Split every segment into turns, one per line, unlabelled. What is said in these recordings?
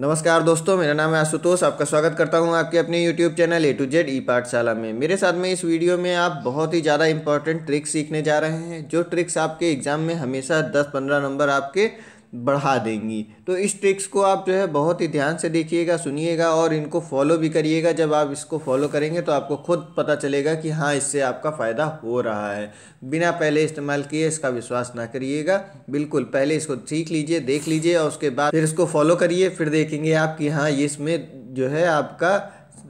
नमस्कार दोस्तों मेरा नाम है आशुतोष आपका स्वागत करता हूं आपके अपने YouTube channel A to Z e Pathshala में मेरे साथ में इस वीडियो में आप बहुत ही ज़्यादा इंपॉर्टेंट ट्रिक्स सीखने जा रहे हैं जो ट्रिक्स आपके एग्ज़ाम में हमेशा 10-15 नंबर आपके बढ़ा देंगी तो इस ट्रिक्स को आप जो है बहुत ही ध्यान से देखिएगा सुनिएगा और इनको फॉलो भी करिएगा जब आप इसको फॉलो करेंगे तो आपको खुद पता चलेगा कि हाँ इससे आपका फ़ायदा हो रहा है बिना पहले इस्तेमाल किए इसका विश्वास ना करिएगा बिल्कुल पहले इसको सीख लीजिए देख लीजिए और उसके बाद फिर इसको फॉलो करिए फिर देखेंगे आप कि हाँ इसमें जो है आपका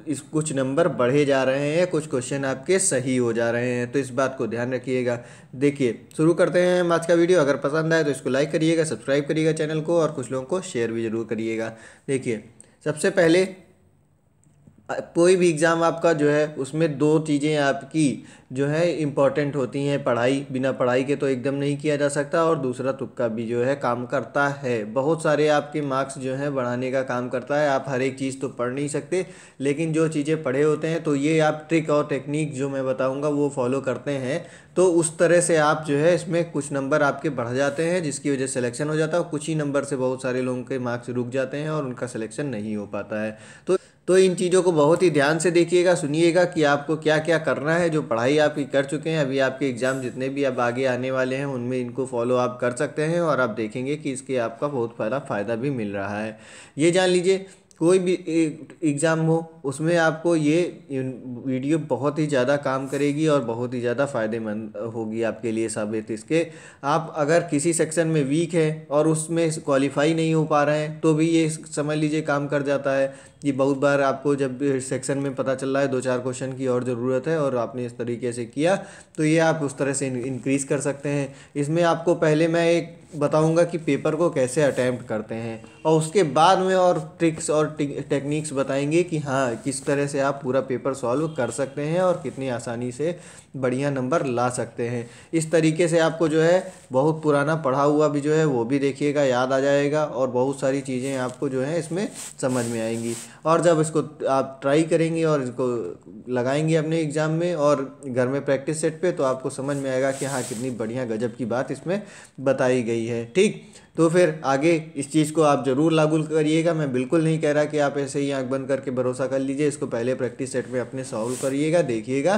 इस कुछ नंबर बढ़े जा रहे हैं कुछ क्वेश्चन आपके सही हो जा रहे हैं तो इस बात को ध्यान रखिएगा देखिए शुरू करते हैं हम आज का वीडियो अगर पसंद आए तो इसको लाइक करिएगा सब्सक्राइब करिएगा चैनल को और कुछ लोगों को शेयर भी ज़रूर करिएगा देखिए सबसे पहले कोई भी एग्ज़ाम आपका जो है उसमें दो चीज़ें आपकी जो है इम्पॉर्टेंट होती हैं पढ़ाई बिना पढ़ाई के तो एकदम नहीं किया जा सकता और दूसरा तुक्का भी जो है काम करता है बहुत सारे आपके मार्क्स जो हैं बढ़ाने का काम करता है आप हर एक चीज़ तो पढ़ नहीं सकते लेकिन जो चीज़ें पढ़े होते हैं तो ये आप ट्रिक और टेक्निक जो मैं बताऊँगा वो फॉलो करते हैं तो उस तरह से आप जो है इसमें कुछ नंबर आपके बढ़ जाते हैं जिसकी वजह से सिलेक्शन हो जाता है कुछ ही नंबर से बहुत सारे लोगों के मार्क्स रुक जाते हैं और उनका सिलेक्शन नहीं हो पाता है तो तो इन चीज़ों को बहुत ही ध्यान से देखिएगा सुनिएगा कि आपको क्या क्या करना है जो पढ़ाई आपकी कर चुके हैं अभी आपके एग्ज़ाम जितने भी अब आगे आने वाले हैं उनमें इनको फॉलो आप कर सकते हैं और आप देखेंगे कि इसके आपका बहुत फायदा फ़ायदा भी मिल रहा है ये जान लीजिए कोई भी एग्ज़ाम हो उसमें आपको ये वीडियो बहुत ही ज़्यादा काम करेगी और बहुत ही ज़्यादा फ़ायदेमंद होगी आपके लिए साबित इसके आप अगर किसी सेक्शन में वीक है और उसमें क्वालिफाई नहीं हो पा रहे हैं तो भी ये समझ लीजिए काम कर जाता है ये बहुत बार आपको जब सेक्शन में पता चल रहा है दो चार क्वेश्चन की और ज़रूरत है और आपने इस तरीके से किया तो ये आप उस तरह से इंक्रीज़ कर सकते हैं इसमें आपको पहले मैं एक बताऊंगा कि पेपर को कैसे अटैम्प्ट करते हैं और उसके बाद में और ट्रिक्स और टेक्निक्स बताएंगे कि हाँ किस तरह से आप पूरा पेपर सॉल्व कर सकते हैं और कितनी आसानी से बढ़िया नंबर ला सकते हैं इस तरीके से आपको जो है बहुत पुराना पढ़ा हुआ भी जो है वो भी देखिएगा याद आ जाएगा और बहुत सारी चीज़ें आपको जो है इसमें समझ में आएंगी और जब इसको आप ट्राई करेंगे और इसको लगाएंगे अपने एग्ज़ाम में और घर में प्रैक्टिस सेट पर तो आपको समझ में आएगा कि हाँ कितनी बढ़िया गजब की बात इसमें बताई गई गई है ठीक तो फिर आगे इस चीज़ को आप ज़रूर लागू करिएगा मैं बिल्कुल नहीं कह रहा कि आप ऐसे ही आँख बंद करके भरोसा कर लीजिए इसको पहले प्रैक्टिस सेट में अपने सॉल्व करिएगा देखिएगा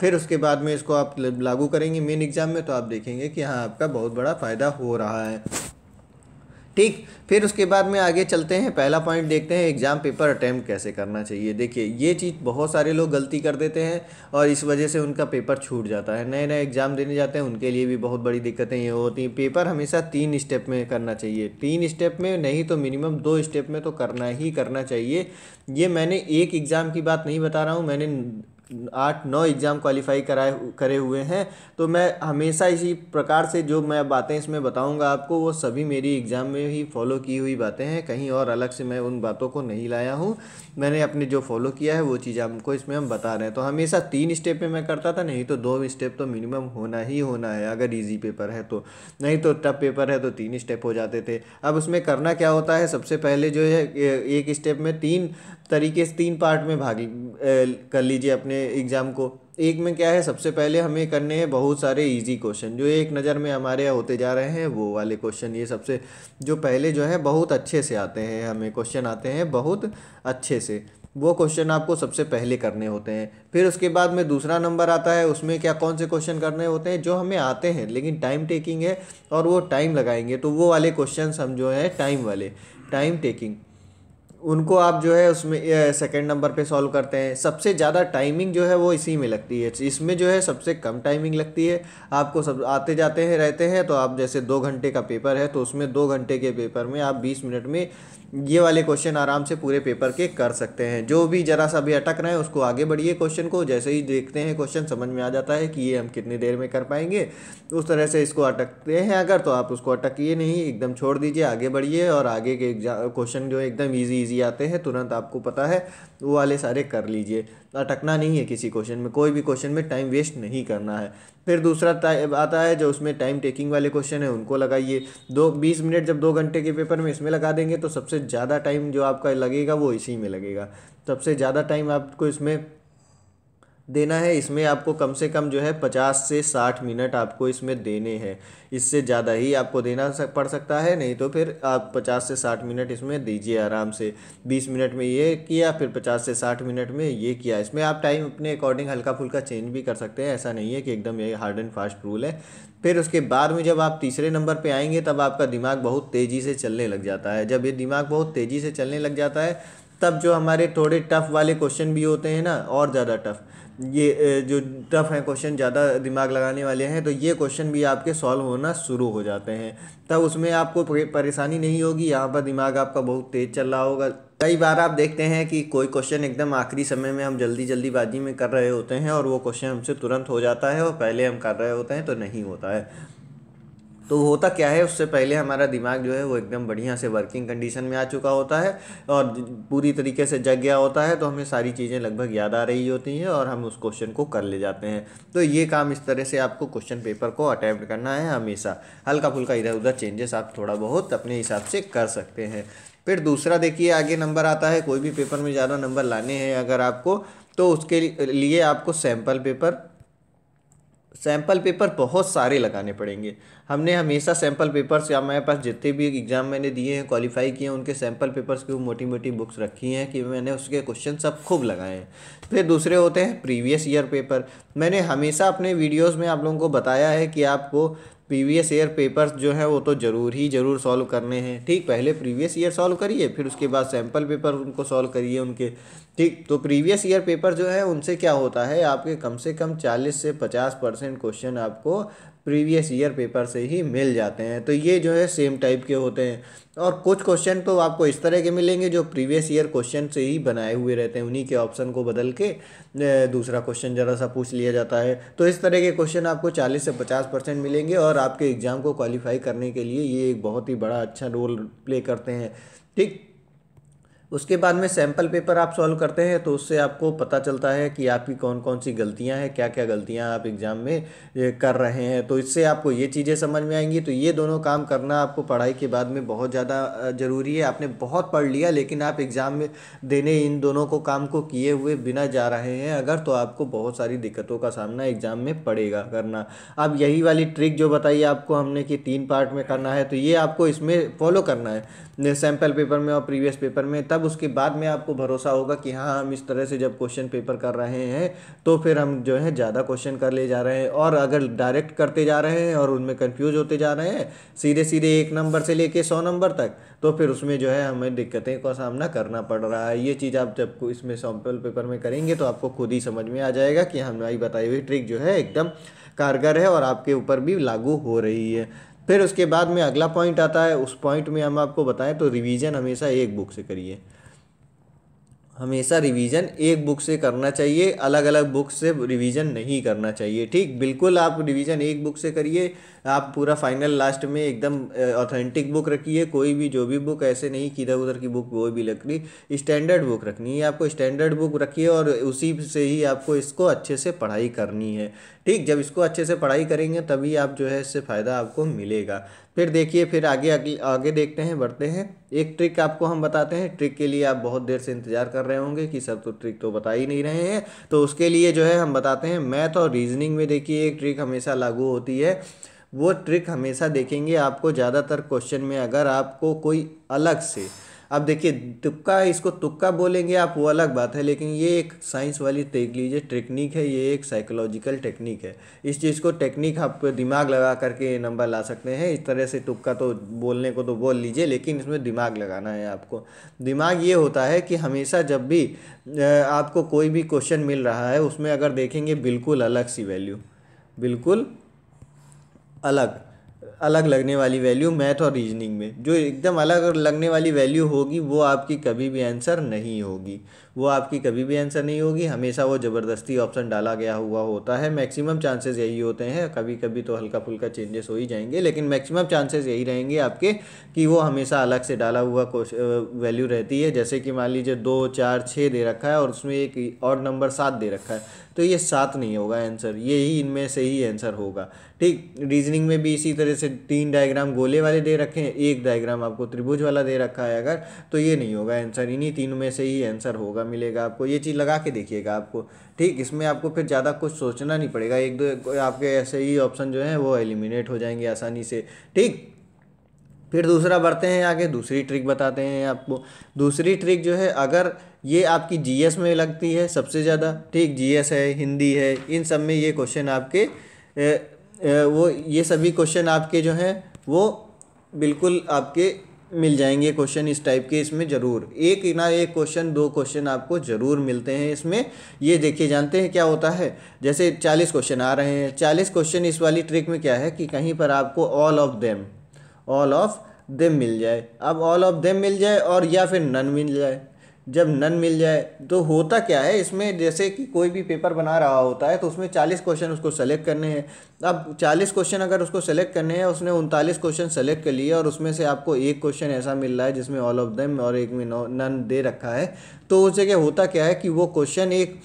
फिर उसके बाद में इसको आप लागू करेंगे मेन एग्ज़ाम में तो आप देखेंगे कि हाँ आपका बहुत बड़ा फ़ायदा हो रहा है ठीक फिर उसके बाद में आगे चलते हैं पहला पॉइंट देखते हैं एग्ज़ाम पेपर अटैम्प्ट कैसे करना चाहिए देखिए ये चीज़ बहुत सारे लोग गलती कर देते हैं और इस वजह से उनका पेपर छूट जाता है नए नए एग्ज़ाम देने जाते हैं उनके लिए भी बहुत बड़ी दिक्कतें ये होती हैं पेपर हमेशा तीन स्टेप में करना चाहिए तीन स्टेप में नहीं तो मिनिमम दो स्टेप में तो करना ही करना चाहिए ये मैंने एक एग्ज़ाम की बात नहीं बता रहा हूँ मैंने आठ नौ एग्ज़ाम क्वालिफाई कराए करे हुए हैं तो मैं हमेशा इसी प्रकार से जो मैं बातें इसमें बताऊंगा आपको वो सभी मेरी एग्ज़ाम में ही फॉलो की हुई बातें हैं कहीं और अलग से मैं उन बातों को नहीं लाया हूँ मैंने अपने जो फॉलो किया है वो चीज़ आपको इसमें हम बता रहे हैं तो हमेशा तीन स्टेप में मैं करता था नहीं तो दो स्टेप तो मिनिमम होना ही होना है अगर ईजी पेपर है तो नहीं तो टफ पेपर है तो तीन स्टेप हो जाते थे अब उसमें करना क्या होता है सबसे पहले जो है एक स्टेप में तीन तरीके से तीन पार्ट में भाग कर लीजिए अपने एग्ज़ाम को एक में क्या है सबसे पहले हमें करने हैं बहुत सारे इजी क्वेश्चन जो एक नज़र में हमारे होते जा रहे हैं वो वाले क्वेश्चन ये सबसे जो पहले जो है बहुत अच्छे से आते हैं हमें क्वेश्चन आते हैं बहुत अच्छे से वो क्वेश्चन आपको सबसे पहले करने होते हैं फिर उसके बाद में दूसरा नंबर आता है उसमें क्या कौन से क्वेश्चन करने होते हैं जो हमें आते हैं लेकिन टाइम टेकिंग है और वो टाइम लगाएंगे तो वो वाले क्वेश्चन हम जो है टाइम वाले टाइम टेकिंग उनको आप जो है उसमें सेकेंड नंबर पे सॉल्व करते हैं सबसे ज़्यादा टाइमिंग जो है वो इसी में लगती है इसमें जो है सबसे कम टाइमिंग लगती है आपको सब आते जाते हैं रहते हैं तो आप जैसे दो घंटे का पेपर है तो उसमें दो घंटे के पेपर में आप बीस मिनट में ये वाले क्वेश्चन आराम से पूरे पेपर के कर सकते हैं जो भी ज़रा सा भी अटक रहे हैं उसको आगे बढ़िए क्वेश्चन को जैसे ही देखते हैं क्वेश्चन समझ में आ जाता है कि ये हम कितनी देर में कर पाएंगे उस तरह से इसको अटकते हैं अगर तो आप उसको अटकिए नहीं एकदम छोड़ दीजिए आगे बढ़िए और आगे के एग्जाम क्वेश्चन जो एकदम ईजी ईजी ईजी आते हैं तुरंत आपको पता है वो वाले सारे कर लीजिए अटकना नहीं है किसी क्वेश्चन में कोई भी क्वेश्चन में टाइम वेस्ट नहीं करना है फिर दूसरा आता है जो उसमें टाइम टेकिंग वाले क्वेश्चन है उनको लगाइए दो बीस मिनट जब दो घंटे के पेपर में इसमें लगा देंगे तो सबसे ज़्यादा टाइम जो आपका लगेगा वो इसी में लगेगा सबसे ज़्यादा टाइम आपको इसमें देना है इसमें आपको कम से कम जो है पचास से साठ मिनट आपको इसमें देने हैं इससे ज़्यादा ही आपको देना सक, पड़ सकता है नहीं तो फिर आप पचास से साठ मिनट इसमें दीजिए आराम से बीस मिनट में ये किया फिर पचास से साठ मिनट में ये किया इसमें आप टाइम अपने अकॉर्डिंग हल्का फुल्का चेंज भी कर सकते हैं ऐसा नहीं है कि एकदम ये हार्ड एंड फास्ट रूल है फिर उसके बाद में जब आप तीसरे नंबर पर आएंगे तब आपका दिमाग बहुत तेज़ी से चलने लग जाता है जब ये दिमाग बहुत तेज़ी से चलने लग जाता है तब जो हमारे थोड़े टफ़ वाले क्वेश्चन भी होते हैं ना और ज़्यादा टफ़ ये जो टफ हैं क्वेश्चन ज़्यादा दिमाग लगाने वाले हैं तो ये क्वेश्चन भी आपके सॉल्व होना शुरू हो जाते हैं तब उसमें आपको परेशानी नहीं होगी यहाँ पर दिमाग आपका बहुत तेज़ चल रहा होगा कई बार आप देखते हैं कि कोई क्वेश्चन एकदम आखिरी समय में हम जल्दी जल्दीबाजी में कर रहे होते हैं और वो क्वेश्चन हमसे तुरंत हो जाता है और पहले हम कर रहे होते हैं तो नहीं होता है तो होता क्या है उससे पहले हमारा दिमाग जो है वो एकदम बढ़िया से वर्किंग कंडीशन में आ चुका होता है और पूरी तरीके से जग गया होता है तो हमें सारी चीज़ें लगभग याद आ रही होती हैं और हम उस क्वेश्चन को कर ले जाते हैं तो ये काम इस तरह से आपको क्वेश्चन पेपर को अटैम्प्ट करना है हमेशा हल्का फुल्का इधर उधर चेंजेस आप थोड़ा बहुत अपने हिसाब से कर सकते हैं फिर दूसरा देखिए आगे नंबर आता है कोई भी पेपर में ज़्यादा नंबर लाने हैं अगर आपको तो उसके लिए आपको सैम्पल पेपर सैम्पल पेपर बहुत सारे लगाने पड़ेंगे हमने हमेशा सैम्पल पेपर्स या हमारे पास जितने भी एग्ज़ाम मैंने दिए हैं क्वालिफाई किए हैं उनके सैम्पल पेपर्स की मोटी मोटी बुक्स रखी हैं कि मैंने उसके क्वेश्चन सब खूब लगाए हैं फिर दूसरे होते हैं प्रीवियस ईयर पेपर मैंने हमेशा अपने वीडियोज़ में आप लोगों को बताया है कि आपको प्रीवियस ईयर पेपर्स जो हैं वो तो ज़रूर ही ज़रूर सॉल्व करने हैं ठीक पहले प्रीवियस ईयर सॉल्व करिए फिर उसके बाद सैम्पल पेपर उनको सॉल्व करिए उनके ठीक तो प्रीवियस ईयर पेपर जो है उनसे क्या होता है आपके कम से कम चालीस से पचास परसेंट क्वेश्चन आपको प्रीवियस ईयर पेपर से ही मिल जाते हैं तो ये जो है सेम टाइप के होते हैं और कुछ क्वेश्चन तो आपको इस तरह के मिलेंगे जो प्रीवियस ईयर क्वेश्चन से ही बनाए हुए रहते हैं उन्हीं के ऑप्शन को बदल के दूसरा क्वेश्चन ज़रा सा पूछ लिया जाता है तो इस तरह के क्वेश्चन आपको चालीस से पचास परसेंट मिलेंगे और आपके एग्ज़ाम को क्वालिफाई करने के लिए ये एक बहुत ही बड़ा अच्छा रोल प्ले करते हैं ठीक उसके बाद में सैम्पल पेपर आप सॉल्व करते हैं तो उससे आपको पता चलता है कि आपकी कौन कौन सी गलतियां हैं क्या क्या गलतियां आप एग्ज़ाम में कर रहे हैं तो इससे आपको ये चीज़ें समझ में आएंगी तो ये दोनों काम करना आपको पढ़ाई के बाद में बहुत ज़्यादा ज़रूरी है आपने बहुत पढ़ लिया लेकिन आप एग्ज़ाम में देने इन दोनों को काम को किए हुए बिना जा रहे हैं अगर तो आपको बहुत सारी दिक्कतों का सामना एग्ज़ाम में पड़ेगा करना अब यही वाली ट्रिक जो बताइए आपको हमने कि तीन पार्ट में करना है तो ये आपको इसमें फॉलो करना है सैम्पल पेपर में और प्रीवियस पेपर में तब उसके बाद में आपको भरोसा होगा कि हाँ हम इस तरह से जब क्वेश्चन पेपर कर रहे हैं तो फिर हम जो है ज़्यादा क्वेश्चन कर ले जा रहे हैं और अगर डायरेक्ट करते जा रहे हैं और उनमें कन्फ्यूज होते जा रहे हैं सीधे सीधे एक नंबर से लेके सौ नंबर तक तो फिर उसमें जो है हमें दिक्कतें का सामना करना पड़ रहा है ये चीज़ आप जब इसमें सैम्पल पेपर में करेंगे तो आपको खुद ही समझ में आ जाएगा कि हमारी बताई हुई ट्रिक जो है एकदम कारगर है और आपके ऊपर भी लागू हो रही है फिर उसके बाद में अगला पॉइंट आता है उस पॉइंट में हम आपको बताएं तो रिवीजन हमेशा एक बुक से करिए हमेशा रिवीजन एक बुक से करना चाहिए अलग अलग बुक से रिवीजन नहीं करना चाहिए ठीक बिल्कुल आप रिवीजन एक बुक से करिए आप पूरा फाइनल लास्ट में एकदम ऑथेंटिक बुक रखिए कोई भी जो भी बुक ऐसे नहीं किधर उधर की बुक वो भी रखनी स्टैंडर्ड बुक रखनी है आपको स्टैंडर्ड बुक रखिए और उसी से ही आपको इसको अच्छे से पढ़ाई करनी है ठीक जब इसको अच्छे से पढ़ाई करेंगे तभी आप जो है इससे फ़ायदा आपको मिलेगा फिर देखिए फिर आगे आगे आगे देखते हैं बढ़ते हैं एक ट्रिक आपको हम बताते हैं ट्रिक के लिए आप बहुत देर से इंतजार कर रहे होंगे कि सब तो ट्रिक तो बता ही नहीं रहे हैं तो उसके लिए जो है हम बताते हैं मैथ और रीजनिंग में देखिए एक ट्रिक हमेशा लागू होती है वो ट्रिक हमेशा देखेंगे आपको ज़्यादातर क्वेश्चन में अगर आपको कोई अलग से अब देखिए तुक्का इसको तुक्का बोलेंगे आप वो अलग बात है लेकिन ये एक साइंस वाली देख लीजिए टेक्निक है ये एक साइकोलॉजिकल टेक्निक है इस चीज़ को टेक्निक आप दिमाग लगा करके नंबर ला सकते हैं इस तरह से तुक्का तो बोलने को तो बोल लीजिए लेकिन इसमें दिमाग लगाना है आपको दिमाग ये होता है कि हमेशा जब भी आपको कोई भी क्वेश्चन मिल रहा है उसमें अगर देखेंगे बिल्कुल अलग सी वैल्यू बिल्कुल अलग अलग लगने वाली वैल्यू मैथ और रीजनिंग में जो एकदम अलग लगने वाली वैल्यू होगी वो आपकी कभी भी आंसर नहीं होगी वो आपकी कभी भी आंसर नहीं होगी हमेशा वो ज़बरदस्ती ऑप्शन डाला गया हुआ होता है मैक्सिमम चांसेस यही होते हैं कभी कभी तो हल्का फुल्का चेंजेस हो ही जाएंगे लेकिन मैक्सिमम चांसेस यही रहेंगे आपके कि वो हमेशा अलग से डाला हुआ वैल्यू रहती है जैसे कि मान लीजिए दो चार छः दे रखा है और उसमें एक और नंबर सात दे रखा है तो ये सात नहीं होगा आंसर ये ही इनमें से ही आंसर होगा ठीक रीजनिंग में भी इसी तरह से तीन डायग्राम गोले वाले दे रखे हैं एक डायग्राम आपको त्रिभुज वाला दे रखा है अगर तो ये नहीं होगा आंसर इन्हीं तीनों में से ही आंसर होगा हुआ मिलेगा आपको ये चीज़ लगा के देखिएगा आपको ठीक इसमें आपको फिर ज़्यादा कुछ सोचना नहीं पड़ेगा एक दो आपके ऐसे ही ऑप्शन जो हैं वो एलिमिनेट हो जाएंगे आसानी से ठीक फिर दूसरा बढ़ते हैं आगे दूसरी ट्रिक बताते हैं आपको दूसरी ट्रिक जो है अगर ये आपकी जीएस में लगती है सबसे ज़्यादा ठीक जीएस है हिंदी है इन सब में ये क्वेश्चन आपके ए, ए, वो ये सभी क्वेश्चन आपके जो हैं वो बिल्कुल आपके मिल जाएंगे क्वेश्चन इस टाइप के इसमें ज़रूर एक ना एक क्वेश्चन दो क्वेश्चन आपको ज़रूर मिलते हैं इसमें ये देखिए जानते हैं क्या होता है जैसे चालीस क्वेश्चन आ रहे हैं चालीस क्वेश्चन इस वाली ट्रिक में क्या है कि कहीं पर आपको all of them all of them मिल जाए अब ऑल ऑफ देम मिल जाए और या फिर नन मिल जाए जब नन मिल जाए तो होता क्या है इसमें जैसे कि कोई भी पेपर बना रहा होता है तो उसमें चालीस क्वेश्चन उसको सेलेक्ट करने हैं अब चालीस क्वेश्चन अगर उसको सेलेक्ट करने हैं उसने उनतालीस क्वेश्चन सेलेक्ट कर लिए और उसमें से आपको एक क्वेश्चन ऐसा मिल रहा है जिसमें ऑल ऑफ देम और एक में नन दे रखा है तो उस जगह होता क्या है कि वो क्वेश्चन एक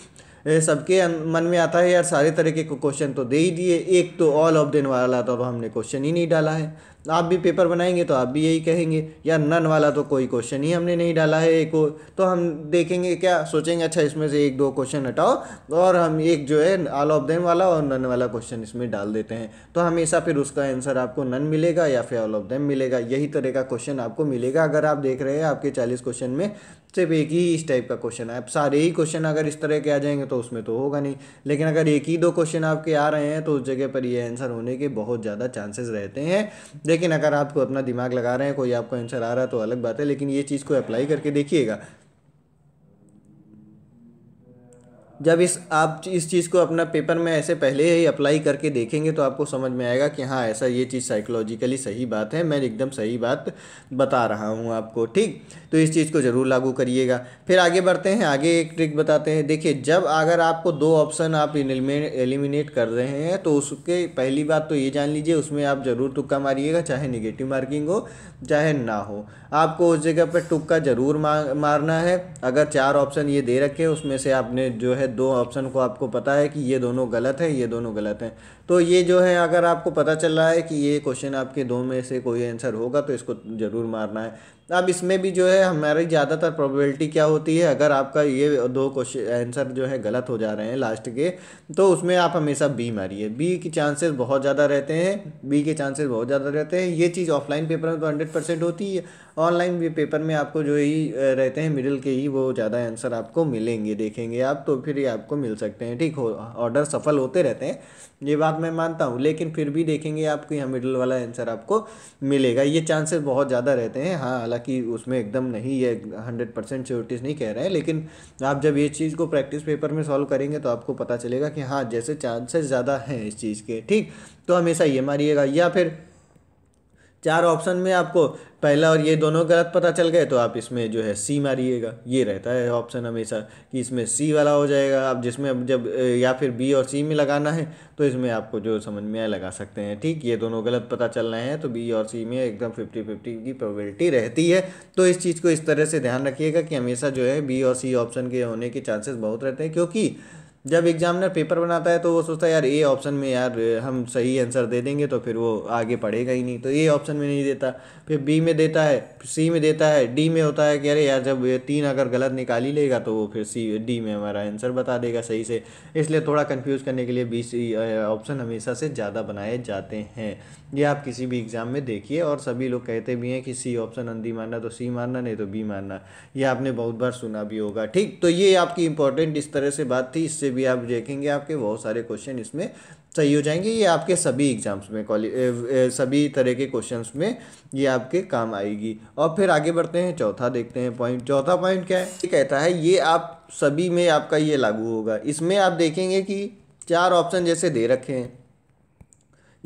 सबके मन में आता है यार सारे तरीके के क्वेश्चन तो दे ही दिए एक तो ऑल ऑफ देन वाला तो अब हमने क्वेश्चन ही नहीं डाला है आप भी पेपर बनाएंगे तो आप भी यही कहेंगे यार नन वाला तो कोई क्वेश्चन ही हमने नहीं डाला है एक तो हम देखेंगे क्या सोचेंगे अच्छा इसमें से एक दो क्वेश्चन हटाओ और हम एक जो है ऑल ऑफ देन वाला और नन वाला क्वेश्चन इसमें डाल देते हैं तो हमेशा फिर उसका आंसर आपको नन मिलेगा या फिर ऑल ऑफ देम मिलेगा यही तरह का क्वेश्चन आपको मिलेगा अगर आप देख रहे हैं आपके चालीस क्वेश्चन में सिर्फ एक ही इस टाइप का क्वेश्चन है सारे ही क्वेश्चन अगर इस तरह के आ जाएंगे तो उसमें तो होगा नहीं लेकिन अगर एक ही दो क्वेश्चन आपके आ रहे हैं तो उस जगह पर ये आंसर होने के बहुत ज़्यादा चांसेस रहते हैं लेकिन अगर आपको अपना दिमाग लगा रहे हैं कोई आपको आंसर आ रहा है तो अलग बात है लेकिन ये चीज़ को अप्लाई करके देखिएगा जब इस आप इस चीज़ को अपना पेपर में ऐसे पहले ही अप्लाई करके देखेंगे तो आपको समझ में आएगा कि हाँ ऐसा ये चीज़ साइकोलॉजिकली सही बात है मैं एकदम सही बात बता रहा हूँ आपको ठीक तो इस चीज़ को ज़रूर लागू करिएगा फिर आगे बढ़ते हैं आगे एक ट्रिक बताते हैं देखिए जब अगर आपको दो ऑप्शन आप एलिमिनेट कर रहे हैं तो उसके पहली बात तो ये जान लीजिए उसमें आप ज़रूर तुक्का मारिएगा चाहे निगेटिव मार्किंग हो चाहे ना हो आपको उस जगह पर तुक्का ज़रूर मारना है अगर चार ऑप्शन ये दे रखे हैं उसमें से आपने जो है दो ऑप्शन को आपको पता है कि ये दोनों गलत है ये दोनों गलत हैं तो ये जो है अगर आपको पता चल रहा है कि ये क्वेश्चन आपके दो में से कोई आंसर होगा तो इसको ज़रूर मारना है अब इसमें भी जो है हमारी ज़्यादातर प्रोबेबिलिटी क्या होती है अगर आपका ये दो क्वेश्चन आंसर जो है गलत हो जा रहे हैं लास्ट के तो उसमें आप हमेशा बी मारिए बी के चांसेस बहुत ज़्यादा रहते हैं बी के चांसेस बहुत ज़्यादा रहते हैं ये चीज़ ऑफलाइन पेपर में तो हंड्रेड परसेंट होती है ऑनलाइन भी पेपर में आपको जो ही रहते हैं मिडिल के ही वो ज़्यादा आंसर आपको मिलेंगे देखेंगे आप तो फिर ये आपको मिल सकते हैं ठीक हो ऑर्डर सफल होते रहते हैं ये बात मैं मानता हूँ लेकिन फिर भी देखेंगे आपको यहाँ मिडिल वाला आंसर आपको मिलेगा ये चांसेस बहुत ज़्यादा रहते हैं हाँ हालांकि उसमें एकदम नहीं है हंड्रेड परसेंट श्योरिटीज़ नहीं कह रहे हैं लेकिन आप जब ये चीज़ को प्रैक्टिस पेपर में सॉल्व करेंगे तो आपको पता चलेगा कि हाँ जैसे चांसेस ज़्यादा हैं इस चीज़ के ठीक तो हमेशा ये मारिएगा या फिर चार ऑप्शन में आपको पहला और ये दोनों गलत पता चल गए तो आप इसमें जो है सी मारिएगा ये रहता है ऑप्शन हमेशा कि इसमें सी वाला हो जाएगा आप जिसमें जब या फिर बी और सी में लगाना है तो इसमें आपको जो समझ में आए लगा सकते हैं ठीक ये दोनों गलत पता चल रहे हैं तो बी और सी में एकदम फिफ्टी फिफ्टी की प्रोबेबिलिटी रहती है तो इस चीज़ को इस तरह से ध्यान रखिएगा कि हमेशा जो है बी और सी ऑप्शन के होने के चांसेस बहुत रहते हैं क्योंकि जब एग्जामिनर पेपर बनाता है तो वो सोचता है यार ए ऑप्शन में यार हम सही आंसर दे देंगे तो फिर वो आगे पढ़ेगा ही नहीं तो ए ऑप्शन में नहीं देता फिर बी में देता है सी में देता है डी में होता है कि अरे यार जब तीन अगर गलत निकाल ही लेगा तो वो फिर सी डी में हमारा आंसर बता देगा सही से इसलिए थोड़ा कन्फ्यूज़ करने के लिए बी सी ऑप्शन हमेशा से ज़्यादा बनाए जाते हैं ये आप किसी भी एग्ज़ाम में देखिए और सभी लोग कहते भी हैं कि सी ऑप्शन अंधी मारना तो सी मारना नहीं तो बी मारना ये आपने बहुत बार सुना भी होगा ठीक तो ये आपकी इंपॉर्टेंट इस तरह से बात थी इससे भी आप देखेंगे आपके बहुत सारे क्वेश्चन इसमें सही हो जाएंगे ये आपके सभी एग्जाम्स में सभी तरह के क्वेश्चंस में ये आपके काम आएगी और फिर आगे बढ़ते हैं चौथा देखते हैं पॉइंट चौथा पॉइंट क्या है ये कहता है ये आप सभी में आपका ये लागू होगा इसमें आप देखेंगे कि चार ऑप्शन जैसे दे रखे हैं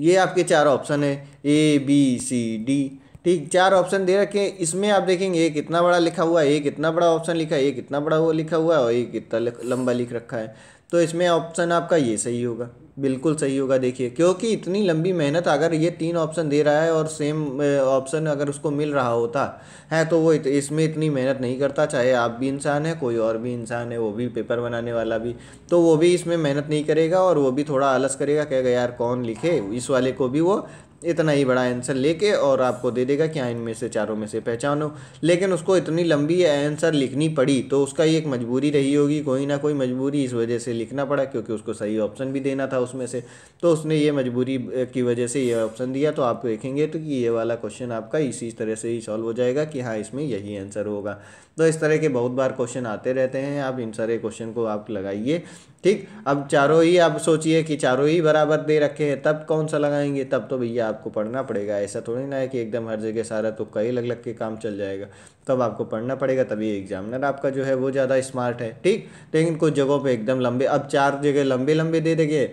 ये आपके चार ऑप्शन है ए बी सी डी ठीक चार ऑप्शन दे रखे हैं इसमें आप देखेंगे एक इतना बड़ा लिखा हुआ है एक इतना बड़ा ऑप्शन लिखा है एक इतना बड़ा वो लिखा हुआ है और एक इतना लंबा लिख रखा है तो इसमें ऑप्शन आपका ये सही होगा बिल्कुल सही होगा देखिए क्योंकि इतनी लंबी मेहनत अगर ये तीन ऑप्शन दे रहा है और सेम ऑप्शन अगर उसको मिल रहा होता है तो वो इत, इसमें इतनी मेहनत नहीं करता चाहे आप भी इंसान है कोई और भी इंसान है वो भी पेपर बनाने वाला भी तो वो भी इसमें मेहनत नहीं करेगा और वो भी थोड़ा आलस करेगा कहेगा यार कौन लिखे इस वाले को भी वो इतना ही बड़ा आंसर लेके और आपको दे देगा कि हाँ इनमें से चारों में से पहचानो लेकिन उसको इतनी लंबी आंसर लिखनी पड़ी तो उसका ही एक मजबूरी रही होगी कोई ना कोई मजबूरी इस वजह से लिखना पड़ा क्योंकि उसको सही ऑप्शन भी देना था उसमें से तो उसने ये मजबूरी की वजह से ये ऑप्शन दिया तो आप देखेंगे तो कि ये वाला क्वेश्चन आपका इसी तरह से ही सॉल्व हो जाएगा कि हाँ इसमें यही आंसर होगा तो इस तरह के बहुत बार क्वेश्चन आते रहते हैं आप इन सारे क्वेश्चन को आप लगाइए ठीक अब चारों ही आप सोचिए कि चारों ही बराबर दे रखे हैं तब कौन सा लगाएंगे तब तो भैया आपको पढ़ना पड़ेगा ऐसा थोड़ी ना है कि एकदम हर जगह सारा तो कई लग लग के काम चल जाएगा तब आपको पढ़ना पड़ेगा तभी एग्जामिनर आपका जो है वो ज़्यादा स्मार्ट है ठीक लेकिन कुछ जगहों पर एकदम लंबे अब चार जगह लंबे लंबे दे देंगे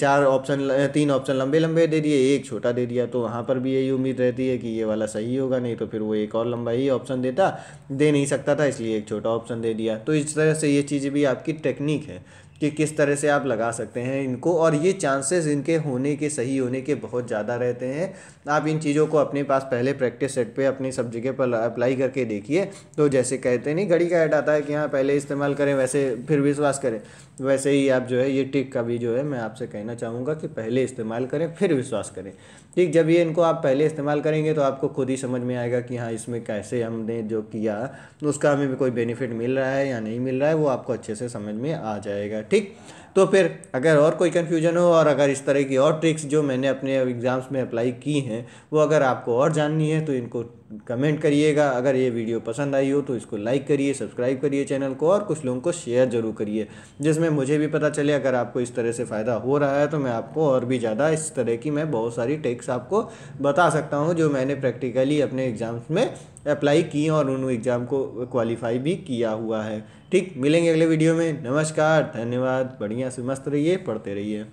चार ऑप्शन तीन ऑप्शन लंबे लंबे दे दिए एक छोटा दे दिया तो वहाँ पर भी यही उम्मीद रहती है कि ये वाला सही होगा नहीं तो फिर वो एक और लंबा ही ऑप्शन देता दे नहीं सकता था इसलिए एक छोटा ऑप्शन दे दिया तो इस तरह से ये चीज़ भी आपकी टेक्निक है कि किस तरह से आप लगा सकते हैं इनको और ये चांसेस इनके होने के सही होने के बहुत ज़्यादा रहते हैं आप इन चीज़ों को अपने पास पहले प्रैक्टिस सेट पे अपनी सब जगह पर अप्लाई करके देखिए तो जैसे कहते नहीं घड़ी का ऐड आता है कि हाँ पहले इस्तेमाल करें वैसे फिर विश्वास करें वैसे ही आप जो है ये टिक का भी जो है मैं आपसे कहना चाहूँगा कि पहले इस्तेमाल करें फिर विश्वास करें ठीक जब ये इनको आप पहले इस्तेमाल करेंगे तो आपको खुद ही समझ में आएगा कि हाँ इसमें कैसे हमने जो किया उसका हमें भी कोई बेनिफिट मिल रहा है या नहीं मिल रहा है वो आपको अच्छे से समझ में आ जाएगा ठीक तो फिर अगर और कोई कन्फ्यूजन हो और अगर इस तरह की और ट्रिक्स जो मैंने अपने एग्ज़ाम्स में अप्लाई की हैं वो अगर आपको और जाननी है तो इनको कमेंट करिएगा अगर ये वीडियो पसंद आई हो तो इसको लाइक करिए सब्सक्राइब करिए चैनल को और कुछ लोगों को शेयर ज़रूर करिए जिसमें मुझे भी पता चले अगर आपको इस तरह से फ़ायदा हो रहा है तो मैं आपको और भी ज़्यादा इस तरह की मैं बहुत सारी टेक्स आपको बता सकता हूँ जो मैंने प्रैक्टिकली अपने एग्ज़ाम्स में अप्लाई की और उन एग्ज़ाम को क्वालिफाई भी किया हुआ है ठीक मिलेंगे अगले वीडियो में नमस्कार धन्यवाद बढ़िया से मस्त रहिए पढ़ते रहिए